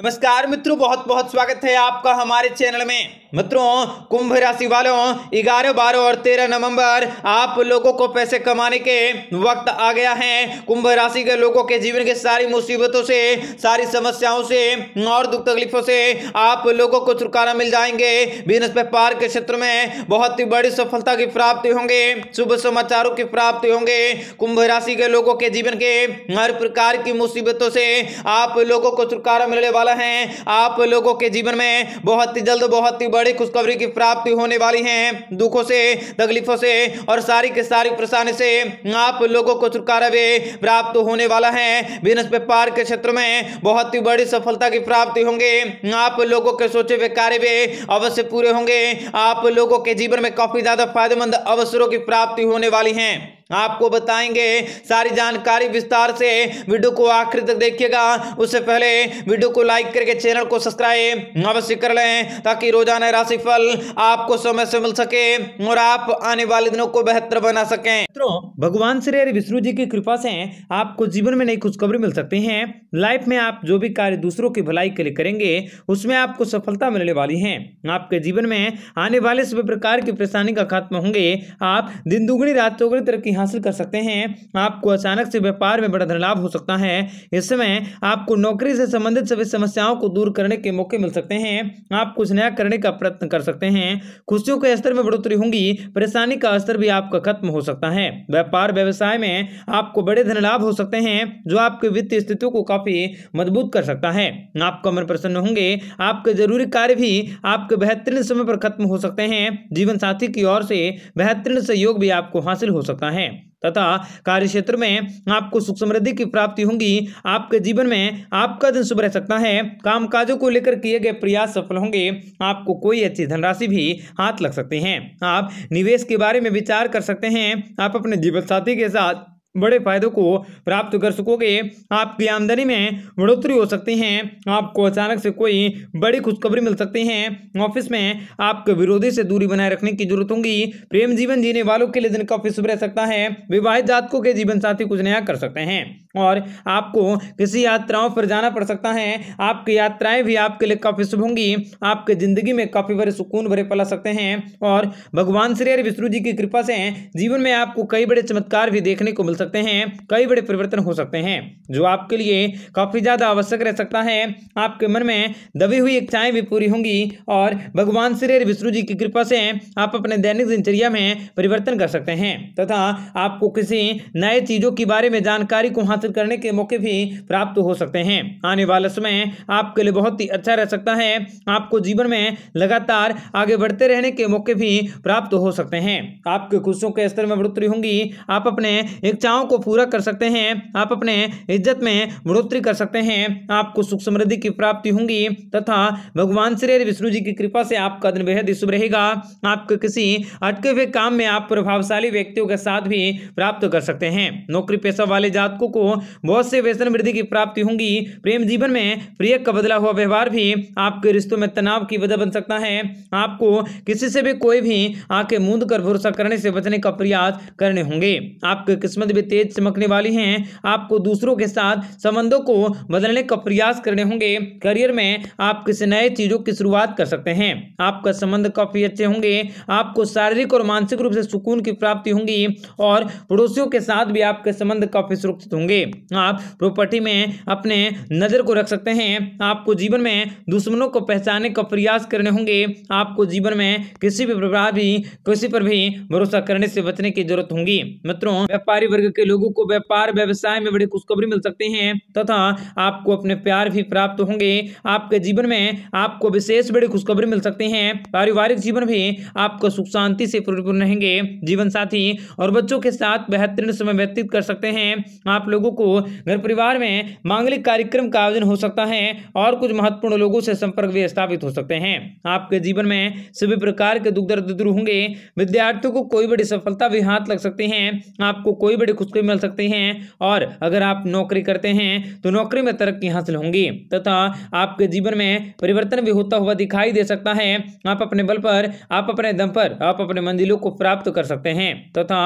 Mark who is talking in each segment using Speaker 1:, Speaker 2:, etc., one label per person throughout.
Speaker 1: नमस्कार मित्रों बहुत बहुत स्वागत है आपका हमारे चैनल में मित्रों कुंभ राशि वालों ग्यारह बारह और तेरह नवंबर आप लोगों को पैसे कमाने के वक्त आ गया है कुंभ राशि के लोगों के जीवन के सारी मुसीबतों से सारी समस्याओं से और दुख तकलीफों से आप लोगों को छुटकारा मिल जाएंगे बिजनेस व्यापार के क्षेत्र में बहुत ही बड़ी सफलता की प्राप्ति होंगे शुभ समाचारों की प्राप्ति होंगे कुंभ राशि के लोगों के जीवन के हर प्रकार की मुसीबतों से आप लोगों को छुटकारा मिलने वाला है आप लोगों के जीवन में बहुत ही जल्द बहुत ही बड़ी खुशखबरी की प्राप्ति होने वाली है दुखों से तकलीफों से और सारी के सारी परेशानी से आप लोगों को छुटकारा भी प्राप्त होने वाला है बिजनेस व्यापार के क्षेत्र में बहुत ही बड़ी सफलता की प्राप्ति होंगे आप लोगों के सोचे हुए कार्य भी अवश्य पूरे होंगे आप लोगों के जीवन में काफी ज्यादा फायदेमंद अवसरों की प्राप्ति होने वाली है आपको बताएंगे सारी जानकारी विस्तार से वीडियो को आखिर तक देखिएगा उससे पहले वीडियो को लाइक करके चैनल को सब्सक्राइब अवश्य कर लें ताकि रोजाना राशिफल आपको समय से मिल सके और आप आने वाले दिनों को बेहतर बना सके मित्रों भगवान श्री हरि विष्णु जी की कृपा से आपको जीवन में नई खुशखबरी मिल सकती है लाइफ में आप जो भी कार्य दूसरों की भलाई के लिए करेंगे उसमें आपको सफलता मिलने वाली है आपके जीवन में आने वाले सभी प्रकार की परेशानी का खात्मा होंगे आप दिन दुगुनी रात चौगड़ी तरक्की हासिल कर सकते हैं आपको अचानक से व्यापार में बड़ा धनलाभ हो सकता है इस समय आपको नौकरी से संबंधित सभी समस्याओं को दूर करने के मौके मिल सकते हैं आप कुछ नया करने का प्रयत्न कर सकते हैं खुशियों के स्तर में बढ़ोतरी होंगी परेशानी का स्तर भी आपका खत्म हो सकता है व्यापार व्यवसाय में आपको बड़े धन लाभ हो सकते हैं जो आपके वित्तीय स्थितियों को काफी मजबूत कर सकता है आपका मन प्रसन्न होंगे आपके जरूरी कार्य भी आपके बेहतरीन समय पर खत्म हो सकते हैं जीवन साथी की ओर से बेहतरीन सहयोग भी आपको हासिल हो सकता है तथा कार्य क्षेत्र में आपको सुख समृद्धि की प्राप्ति होगी आपके जीवन में आपका दिन शुभ रह सकता है काम काजों को लेकर किए गए प्रयास सफल होंगे आपको कोई अच्छी धनराशि भी हाथ लग सकती है आप निवेश के बारे में विचार कर सकते हैं आप अपने जीवन साथी के साथ बड़े फायदों को प्राप्त कर सकोगे आपकी आमदनी में बढ़ोतरी हो सकती है आपको अचानक से कोई बड़ी खुशखबरी मिल सकती है ऑफिस में आपके विरोधी से दूरी बनाए रखने की जरूरत होगी प्रेम जीवन जीने वालों के लिए दिन काफी शुभ रह सकता है विवाहित जातकों के जीवन साथी कुछ नया कर सकते हैं और आपको किसी यात्राओं पर जाना पड़ सकता है आपकी यात्राएं भी आपके लिए काफी शुभ होंगी आपके जिंदगी में काफी बड़े सुकून भरे पला सकते हैं और भगवान श्री हरि विष्णु जी की कृपा से जीवन में आपको कई बड़े चमत्कार भी देखने को मिल सकते हैं कई बड़े परिवर्तन हो सकते हैं जो आपके लिए काफ़ी ज़्यादा आवश्यक रह सकता है आपके मन में दबी हुई इच्छाएं भी पूरी होंगी और भगवान श्री विष्णु जी की कृपा से आप अपने दैनिक दिनचर्या में परिवर्तन कर सकते हैं तथा आपको किसी नए चीज़ों के बारे में जानकारी को हासिल करने के मौके भी प्राप्त हो सकते हैं आने वाले समय आपके लिए बहुत ही अच्छा रह सकता है आपको जीवन में लगातार आगे बढ़ते रहने के मौके भी प्राप्त हो सकते हैं आपके खुशियों के स्तर में बढ़ोतरी होंगी आप अपने इच्छा इच्छाओं को पूरा कर सकते हैं आप अपने इज्जत में बढ़ोतरी कर सकते हैं आपको सुख समृद्धि की प्राप्ति होंगी तथा भगवान श्री विष्णु जी की कृपा से आपका दिन बेहद शुभ रहेगा आपके किसी अटके हुए काम में आप प्रभावशाली व्यक्तियों के साथ भी प्राप्त कर सकते हैं नौकरी पेशा वाले जातकों को बहुत से वेतन वृद्धि की प्राप्ति होंगी प्रेम जीवन में प्रिय का बदला हुआ व्यवहार भी आपके रिश्तों में तनाव की वजह बन सकता है आपको किसी से भी कोई भी आंखें मूंद कर भरोसा करने से बचने का प्रयास करने होंगे आपके किस्मत भी हुए तेज चमकने वाली हैं आपको दूसरों के साथ संबंधों को बदलने का प्रयास करने होंगे करियर में आप किसी नए चीज़ों की शुरुआत कर सकते हैं आपका संबंध काफ़ी अच्छे होंगे आपको शारीरिक और मानसिक रूप से सुकून की प्राप्ति होंगी और पड़ोसियों के साथ भी आपके संबंध काफ़ी सुरक्षित होंगे आप प्रॉपर्टी में अपने नज़र को रख सकते हैं आपको जीवन में दुश्मनों को पहचानने का प्रयास करने होंगे आपको जीवन में किसी भी प्रकार भी किसी पर भी भरोसा करने से बचने की जरूरत होगी मित्रों व्यापारी वर्ग के लोगों को व्यापार व्यवसाय में बड़ी खुशखबरी मिल सकती है तथा आपको अपने प्यार भी प्राप्त होंगे आपके जीवन में आपको विशेष बड़ी खुशखबरी मिल सकती है पारिवारिक जीवन भी आपको सुख शांति से परिपूर्ण रहेंगे जीवन साथी और बच्चों के साथ बेहतरीन समय व्यतीत कर सकते हैं आप लोगों को घर परिवार में मांगलिक कार्यक्रम का आयोजन हो सकता है और कुछ महत्वपूर्ण लोगों से संपर्क भी स्थापित हो सकते हैं आपके जीवन में सभी प्रकार के दुख दर्द दूर होंगे विद्यार्थियों को कोई बड़ी सफलता भी हाथ लग सकती है आपको कोई बड़ी खुशबू मिल सकती है और अगर आप नौकरी करते हैं तो नौकरी में तरक्की हासिल होंगी तथा आपके जीवन में परिवर्तन भी होता हुआ दिखाई दे सकता है आप अपने बल पर आप अपने दम पर आप अपने मंजिलों को प्राप्त कर सकते हैं तथा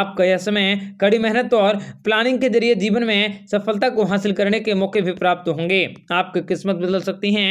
Speaker 1: आपका यह समय कड़ी मेहनत और प्लानिंग के जरिए जीवन में सफलता को हासिल करने के मौके भी प्राप्त होंगे आपकी किस्मत बदल सकती है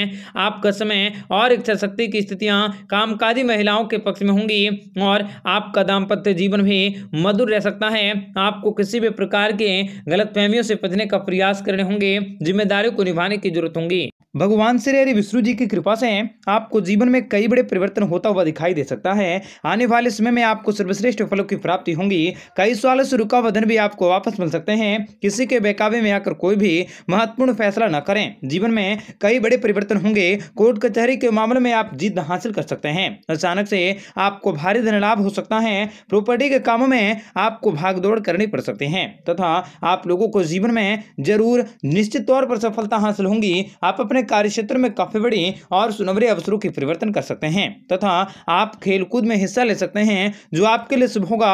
Speaker 1: आपका समय और इच्छा शक्ति की स्थितियां कामकाजी महिलाओं के पक्ष में होंगी और आपका दाम्पत्य जीवन भी मधुर रह सकता है आप आपको किसी भी प्रकार के गलतफहमियों से बचने का प्रयास करने होंगे जिम्मेदारियों को निभाने की जरूरत होगी भगवान श्री हरि विष्णु जी की कृपा से आपको जीवन में कई बड़े परिवर्तन होता हुआ दिखाई दे सकता है आने वाले समय में आपको सर्वश्रेष्ठ फलों की प्राप्ति होगी कई सालों से रुका वधन भी आपको वापस मिल सकते हैं किसी के बेकाबे में आकर कोई भी महत्वपूर्ण फैसला न करें जीवन में कई बड़े परिवर्तन होंगे कोर्ट कचहरी के मामले में आप जीत हासिल कर सकते हैं अचानक से आपको भारी धन लाभ हो सकता है प्रॉपर्टी के कामों में आपको भागदौड़ करनी पड़ सकती है तथा आप लोगों को जीवन में जरूर निश्चित तौर पर सफलता हासिल होंगी आप अपने अपने कार्य क्षेत्र में काफ़ी बड़ी और सुनवरे अवसरों के परिवर्तन कर सकते हैं तथा आप खेलकूद में हिस्सा ले सकते हैं जो आपके लिए शुभ होगा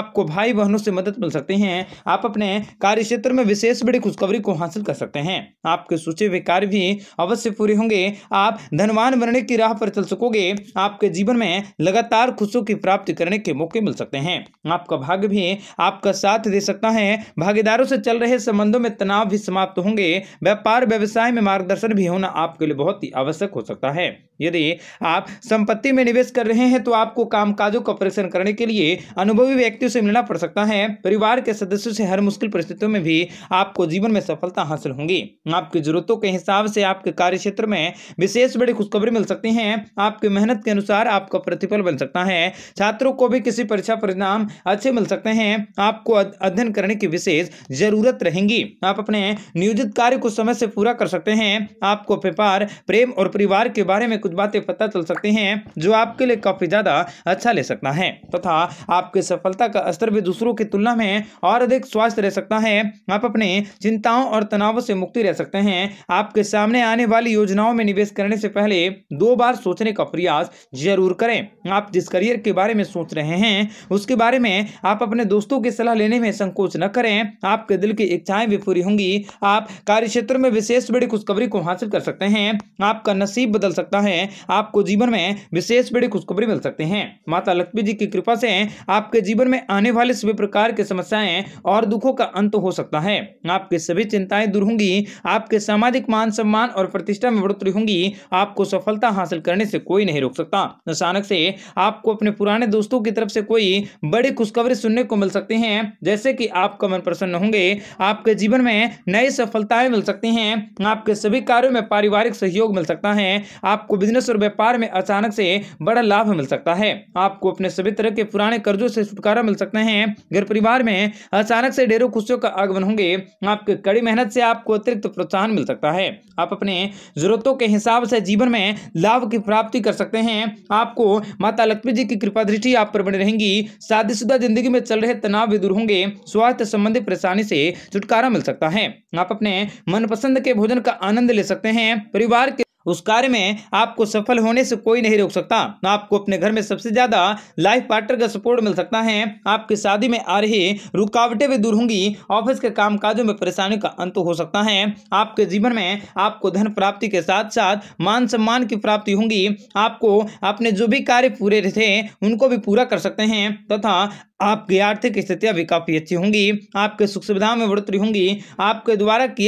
Speaker 1: आपको भाई बहनों से मदद मिल सकती है आप अपने कार्य क्षेत्र में विशेष बड़ी खुशखबरी को हासिल कर सकते हैं आपके सूचे हुए कार्य भी अवश्य पूरे होंगे आप धनवान बनने की राह पर चल सकोगे आपके जीवन में लगातार खुशियों की प्राप्ति करने के मौके मिल सकते हैं आपका भाग्य भी आपका साथ दे सकता है भागीदारों से चल रहे संबंधों में तनाव भी समाप्त होंगे व्यापार व्यवसाय में मार्गदर्शन भी होना आपके लिए बहुत ही आवश्यक हो सकता है यदि आप संपत्ति में निवेश कर रहे हैं तो आपको कामकाजों का ऑपरेशन करने के लिए अनुभवी व्यक्तियों से मिलना पड़ सकता है परिवार के सदस्यों से हर मुश्किल परिस्थितियों में भी आपको जीवन में सफलता हासिल होंगी आपकी जरूरतों के हिसाब से आपके कार्य क्षेत्र में विशेष बड़ी खुशखबरी मिल सकती है आपकी मेहनत के अनुसार आपका प्रतिफल बन सकता है छात्रों को भी किसी परीक्षा परिणाम अच्छे मिल सकते हैं आपको अध्ययन करने की विशेष जरूरत रहेंगी आप अपने नियोजित कार्य को समय से पूरा कर सकते हैं आप आपको व्यापार प्रेम और परिवार के बारे में कुछ बातें पता चल सकती हैं जो आपके लिए काफ़ी ज़्यादा अच्छा ले सकता है तथा तो आपके सफलता का स्तर भी दूसरों की तुलना में और अधिक स्वास्थ्य रह सकता है आप अपने चिंताओं और तनावों से मुक्ति रह सकते हैं आपके सामने आने वाली योजनाओं में निवेश करने से पहले दो बार सोचने का प्रयास जरूर करें आप जिस करियर के बारे में सोच रहे हैं उसके बारे में आप अपने दोस्तों की सलाह लेने में संकोच न करें आपके दिल की इच्छाएं भी पूरी होंगी आप कार्य क्षेत्र में विशेष बड़ी खुशखबरी को हासिल कर सकते हैं आपका नसीब बदल सकता है आपको जीवन में विशेष बड़ी खुशखबरी मिल सकते हैं माता लक्ष्मी जी की कृपा से आपके जीवन में आने वाले सभी प्रकार की समस्याएं और दुखों का अंत हो सकता है आपकी सभी चिंताएं दूर होंगी आपके सामाजिक मान सम्मान और प्रतिष्ठा में बढ़ोतरी होंगी आपको सफलता हासिल करने से कोई नहीं रोक सकता अचानक से आपको अपने पुराने दोस्तों की तरफ से कोई बड़ी खुशखबरी सुनने को मिल सकती है जैसे कि आपका मन प्रसन्न होंगे आपके जीवन में नई सफलताएं मिल सकती हैं आपके सभी कार्यों में पारिवारिक सहयोग मिल सकता है आपको बिजनेस और व्यापार में अचानक से बड़ा लाभ मिल सकता है आपको अपने सभी तरह के पुराने कर्जों से छुटकारा मिल सकते हैं घर परिवार में अचानक से ढेरों खुशियों का आगमन होंगे आपके कड़ी मेहनत से आपको अतिरिक्त तो प्रोत्साहन मिल सकता है आप अपने जरूरतों के हिसाब से जीवन में लाभ की प्राप्ति कर सकते हैं आपको माता लक्ष्मी जी की कृपा दृष्टि आप पर बनी रहेंगी शादीशुदा जिंदगी में चल रहे तनाव भी दूर होंगे स्वास्थ्य संबंधी परेशानी से छुटकारा मिल सकता है आप अपने मनपसंद के भोजन का आनंद ले सकते सकते हैं परिवार के उस कार्य में आपको सफल होने से कोई नहीं रोक सकता आपको अपने घर में सबसे ज्यादा लाइफ पार्टनर का सपोर्ट मिल सकता है आपकी शादी में आ रही रुकावटें भी दूर होंगी ऑफिस के कामकाजों में परेशानी का अंत हो सकता है आपके जीवन में आपको धन प्राप्ति के साथ साथ मान सम्मान की प्राप्ति होंगी आपको अपने जो भी कार्य पूरे थे उनको भी पूरा कर सकते हैं तथा आपकी आर्थिक स्थितियां भी काफी अच्छी होंगी आपके सुख सुविधाओं में बढ़ोतरी होंगी आपके द्वारा किए